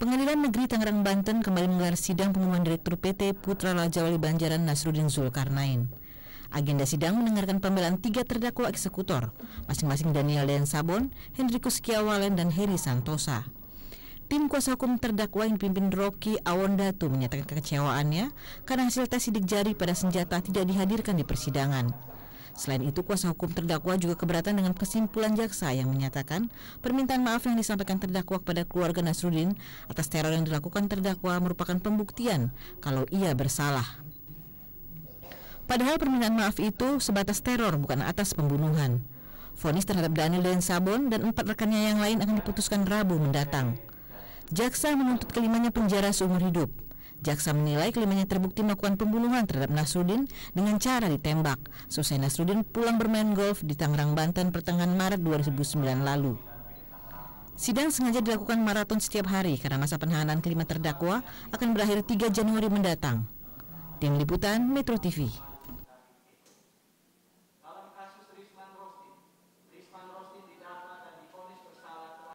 Pengadilan Negeri Tangerang Banten kembali menggelar sidang pengumuman Direktur PT Putra Raja Wali Banjaran Nasruddin Zulkarnain. Agenda sidang mendengarkan pembelaan tiga terdakwa eksekutor, masing-masing Daniel Dayan Sabon, Hendrikus Kiawalen, dan Heri Santosa. Tim kuasa hukum terdakwa yang dipimpin Rocky Awondatu menyatakan kekecewaannya karena hasil tes sidik jari pada senjata tidak dihadirkan di persidangan. Selain itu, kuasa hukum terdakwa juga keberatan dengan kesimpulan jaksa yang menyatakan permintaan maaf yang disampaikan terdakwa kepada keluarga Nasruddin atas teror yang dilakukan terdakwa merupakan pembuktian kalau ia bersalah. Padahal permintaan maaf itu sebatas teror bukan atas pembunuhan. Fonis terhadap Daniel dan Sabon dan empat rekannya yang lain akan diputuskan Rabu mendatang. Jaksa menuntut kelimanya penjara seumur hidup. Jaksa menilai kelimanya terbukti melakukan pembunuhan terhadap Nasrudin dengan cara ditembak. Selesai Nasrudin pulang bermain golf di Tangerang, Banten pertengahan Maret 2009 lalu. Sidang sengaja dilakukan maraton setiap hari karena masa penahanan kelima terdakwa akan berakhir 3 Januari mendatang. Tim Liputan Metro TV.